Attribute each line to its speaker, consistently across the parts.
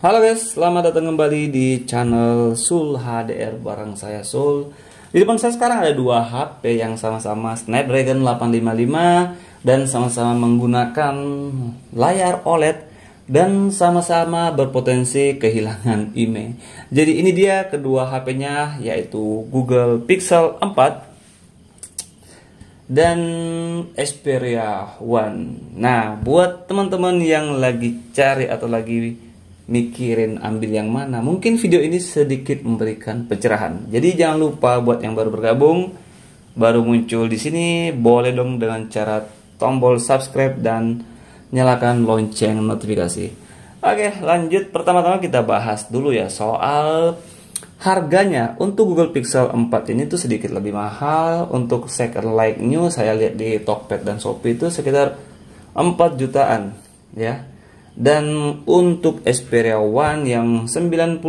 Speaker 1: Halo guys, selamat datang kembali di channel Sul HDR bareng saya Sul. Di depan saya sekarang ada dua HP yang sama-sama Snapdragon 855 dan sama-sama menggunakan layar OLED dan sama-sama berpotensi kehilangan IMEI. E. Jadi ini dia kedua HP-nya yaitu Google Pixel 4 dan Xperia One. Nah, buat teman-teman yang lagi cari atau lagi mikirin ambil yang mana. Mungkin video ini sedikit memberikan pencerahan. Jadi jangan lupa buat yang baru bergabung, baru muncul di sini, boleh dong dengan cara tombol subscribe dan nyalakan lonceng notifikasi. Oke, lanjut pertama-tama kita bahas dulu ya soal harganya untuk Google Pixel 4 ini tuh sedikit lebih mahal untuk second like new saya lihat di Tokped dan Shopee itu sekitar 4 jutaan ya dan untuk Xperia One yang 99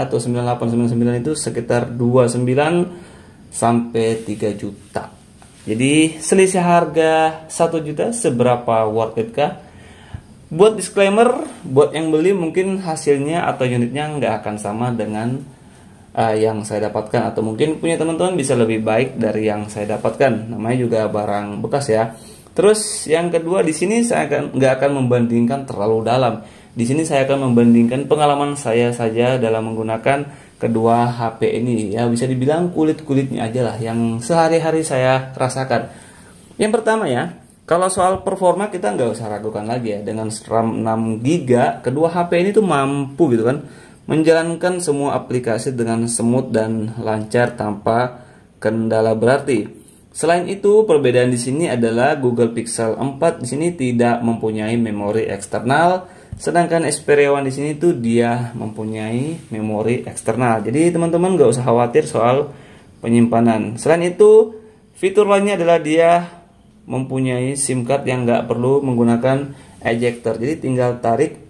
Speaker 1: atau 9899 itu sekitar 29 sampai 3 juta jadi selisih harga 1 juta seberapa worth it kah buat disclaimer buat yang beli mungkin hasilnya atau unitnya nggak akan sama dengan uh, yang saya dapatkan atau mungkin punya teman-teman bisa lebih baik dari yang saya dapatkan namanya juga barang bekas ya Terus yang kedua di sini saya akan nggak akan membandingkan terlalu dalam. Di sini saya akan membandingkan pengalaman saya saja dalam menggunakan kedua HP ini. Ya bisa dibilang kulit-kulitnya aja lah yang sehari-hari saya rasakan. Yang pertama ya, kalau soal performa kita nggak usah ragukan lagi ya. Dengan RAM 6 GB, kedua HP ini tuh mampu gitu kan menjalankan semua aplikasi dengan semut dan lancar tanpa kendala berarti. Selain itu, perbedaan di sini adalah Google Pixel 4 di sini tidak mempunyai memori eksternal, sedangkan Xperia 1 di sini tuh dia mempunyai memori eksternal. Jadi teman-teman gak usah khawatir soal penyimpanan. Selain itu, fitur lainnya adalah dia mempunyai SIM card yang nggak perlu menggunakan ejector. Jadi tinggal tarik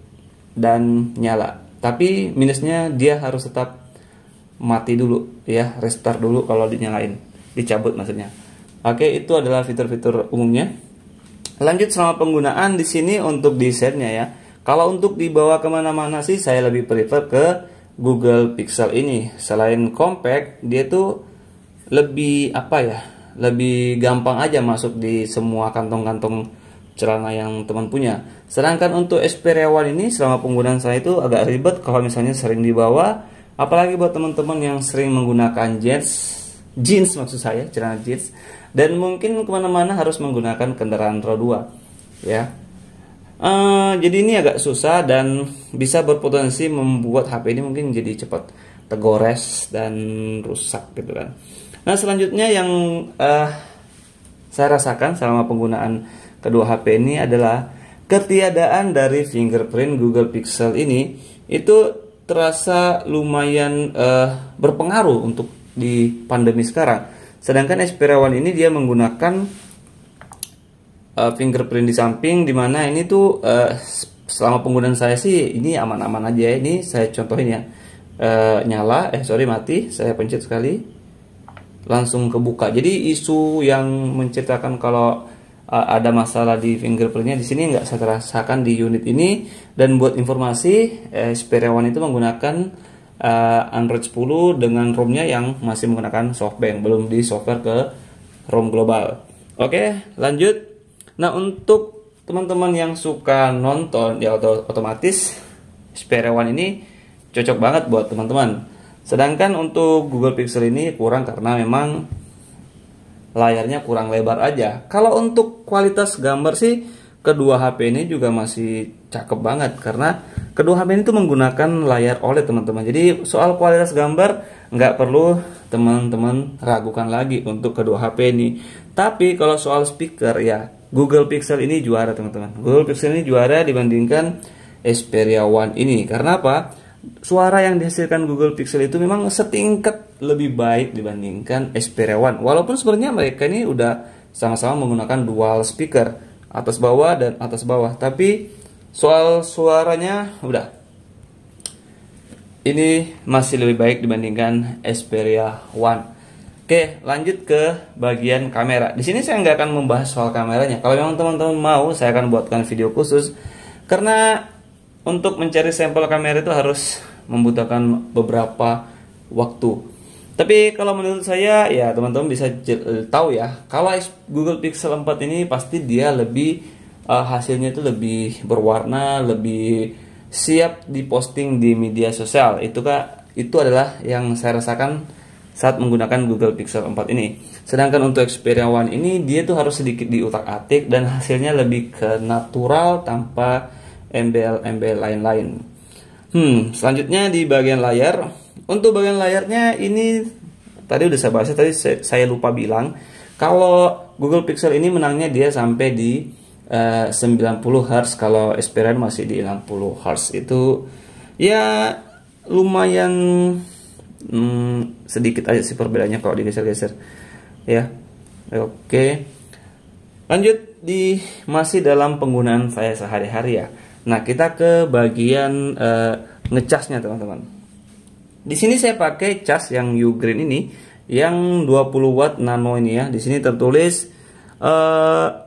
Speaker 1: dan nyala. Tapi minusnya dia harus tetap mati dulu ya, restart dulu kalau dinyalain, dicabut maksudnya. Oke, itu adalah fitur-fitur umumnya. Lanjut selama penggunaan di sini untuk desainnya ya. Kalau untuk dibawa kemana-mana sih saya lebih prefer ke Google Pixel ini. Selain compact, dia tuh lebih apa ya? Lebih gampang aja masuk di semua kantong-kantong celana yang teman punya. Sedangkan untuk Xperia One ini selama penggunaan saya itu agak ribet kalau misalnya sering dibawa, apalagi buat teman-teman yang sering menggunakan jeans, jeans maksud saya, celana jeans dan mungkin kemana-mana harus menggunakan kendaraan roda 2 ya uh, jadi ini agak susah dan bisa berpotensi membuat HP ini mungkin jadi cepat tergores dan rusak gitu kan nah selanjutnya yang uh, saya rasakan selama penggunaan kedua HP ini adalah ketiadaan dari fingerprint Google Pixel ini itu terasa lumayan uh, berpengaruh untuk di pandemi sekarang Sedangkan Xperia Esperawan ini dia menggunakan uh, fingerprint di samping dimana ini tuh uh, selama penggunaan saya sih ini aman-aman aja ini saya contohin ya uh, nyala eh sorry mati saya pencet sekali langsung kebuka jadi isu yang menceritakan kalau uh, ada masalah di fingerprintnya di sini nggak saya rasakan di unit ini dan buat informasi eh, One itu menggunakan uh, Android 10 dengan ROM-nya yang masih menggunakan softbank, belum di software ke ROM global. Oke, lanjut. Nah, untuk teman-teman yang suka nonton ya otomatis Xperia One ini cocok banget buat teman-teman. Sedangkan untuk Google Pixel ini kurang karena memang layarnya kurang lebar aja. Kalau untuk kualitas gambar sih kedua HP ini juga masih cakep banget karena kedua HP ini tuh menggunakan layar OLED teman-teman jadi soal kualitas gambar nggak perlu teman-teman ragukan lagi untuk kedua HP ini tapi kalau soal speaker ya Google Pixel ini juara teman-teman Google Pixel ini juara dibandingkan Xperia One ini karena apa suara yang dihasilkan Google Pixel itu memang setingkat lebih baik dibandingkan Xperia One walaupun sebenarnya mereka ini udah sama-sama menggunakan dual speaker atas bawah dan atas bawah tapi Soal suaranya udah. Ini masih lebih baik dibandingkan Xperia One. Oke, lanjut ke bagian kamera. Di sini saya nggak akan membahas soal kameranya. Kalau memang teman-teman mau, saya akan buatkan video khusus karena untuk mencari sampel kamera itu harus membutuhkan beberapa waktu. Tapi kalau menurut saya ya teman-teman bisa tahu ya, kalau Google Pixel 4 ini pasti dia lebih uh, hasilnya itu lebih berwarna, lebih siap diposting di media sosial. Itu kak, itu adalah yang saya rasakan saat menggunakan Google Pixel 4 ini. Sedangkan untuk Xperia One ini dia tuh harus sedikit diutak-atik dan hasilnya lebih ke natural tanpa embel-embel lain-lain. Hmm, selanjutnya di bagian layar. Untuk bagian layarnya ini tadi udah saya bahas, tadi saya, saya lupa bilang kalau Google Pixel ini menangnya dia sampai di 90 eh, Hz kalau Xperia masih di 60 Hz itu ya lumayan hmm, sedikit aja sih perbedaannya kalau digeser-geser ya oke lanjut di masih dalam penggunaan saya sehari-hari ya nah kita ke bagian uh, ngecasnya teman-teman di sini saya pakai cas yang Ugreen ini yang 20 watt nano ini ya di sini tertulis uh,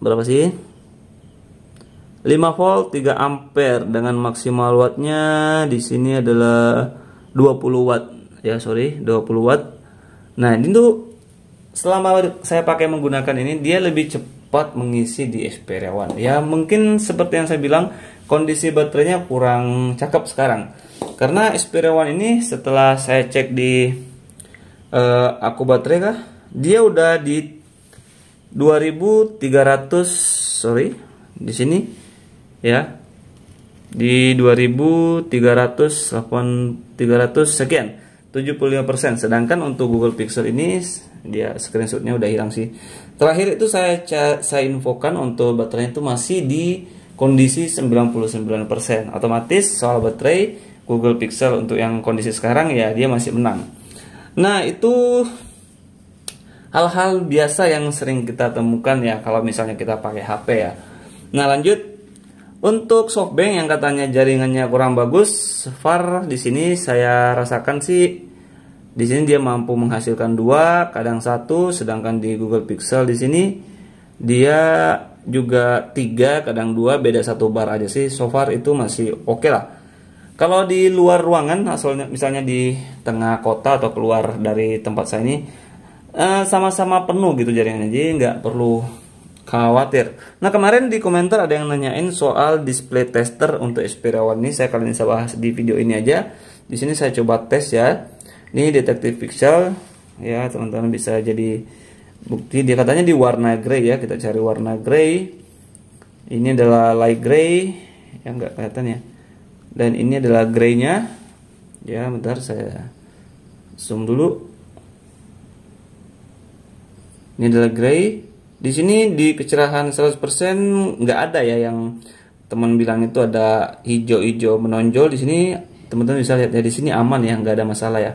Speaker 1: berapa sih 5 volt 3 ampere dengan maksimal wattnya di sini adalah 20 watt ya sorry 20 watt nah ini tuh selama saya pakai menggunakan ini dia lebih cepat mengisi di Xperia One. ya mungkin seperti yang saya bilang kondisi baterainya kurang cakep sekarang karena Xperia One ini setelah saya cek di uh, aku baterai kah dia udah di 2300 sorry di sini ya di 2300 8, 300 sekian 75% sedangkan untuk Google Pixel ini dia screenshotnya udah hilang sih terakhir itu saya saya infokan untuk baterainya itu masih di kondisi 99% otomatis soal baterai Google Pixel untuk yang kondisi sekarang ya dia masih menang nah itu hal-hal biasa yang sering kita temukan ya kalau misalnya kita pakai HP ya. Nah lanjut untuk softbank yang katanya jaringannya kurang bagus, far di sini saya rasakan sih di sini dia mampu menghasilkan dua, kadang satu, sedangkan di Google Pixel di sini dia juga tiga, kadang dua, beda satu bar aja sih. So far itu masih oke okay lah. Kalau di luar ruangan, asalnya misalnya di tengah kota atau keluar dari tempat saya ini, Eh, sama-sama uh, penuh gitu jaringannya jadi nggak perlu khawatir nah kemarin di komentar ada yang nanyain soal display tester untuk Xperia One ini saya kalian saya bahas di video ini aja di sini saya coba tes ya ini detektif pixel ya teman-teman bisa jadi bukti dia katanya di warna grey ya kita cari warna grey ini adalah light grey yang nggak kelihatan ya dan ini adalah greynya ya bentar saya zoom dulu ini adalah grey di sini di kecerahan 100% nggak ada ya yang teman bilang itu ada hijau-hijau menonjol di sini teman-teman bisa lihat ya di sini aman ya nggak ada masalah ya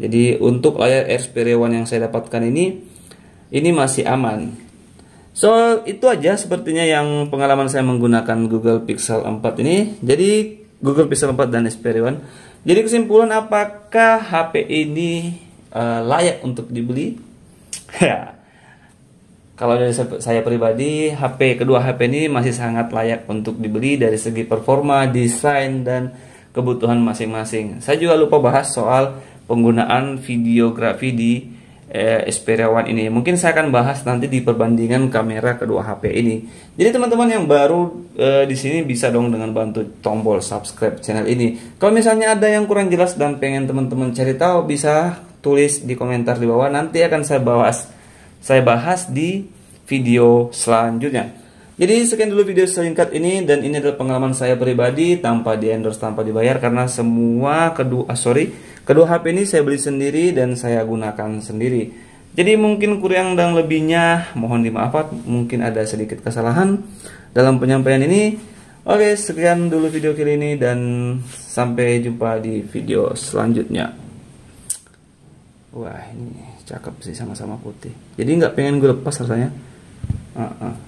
Speaker 1: jadi untuk layar Xperia One yang saya dapatkan ini ini masih aman so itu aja sepertinya yang pengalaman saya menggunakan Google Pixel 4 ini jadi Google Pixel 4 dan Xperia One jadi kesimpulan apakah HP ini uh, layak untuk dibeli ya kalau dari saya pribadi HP kedua HP ini masih sangat layak untuk dibeli dari segi performa, desain dan kebutuhan masing-masing. Saya juga lupa bahas soal penggunaan videografi di eh, Xperia One ini. Mungkin saya akan bahas nanti di perbandingan kamera kedua HP ini. Jadi teman-teman yang baru eh, di sini bisa dong dengan bantu tombol subscribe channel ini. Kalau misalnya ada yang kurang jelas dan pengen teman-teman cari tahu bisa tulis di komentar di bawah nanti akan saya bahas saya bahas di video selanjutnya. Jadi sekian dulu video singkat ini dan ini adalah pengalaman saya pribadi tanpa di endorse tanpa dibayar karena semua kedua ah, sorry kedua HP ini saya beli sendiri dan saya gunakan sendiri. Jadi mungkin kurang dan lebihnya mohon dimaafkan mungkin ada sedikit kesalahan dalam penyampaian ini. Oke sekian dulu video kali ini dan sampai jumpa di video selanjutnya. Wah ini cakep sih sama-sama putih jadi nggak pengen gue lepas rasanya uh -uh.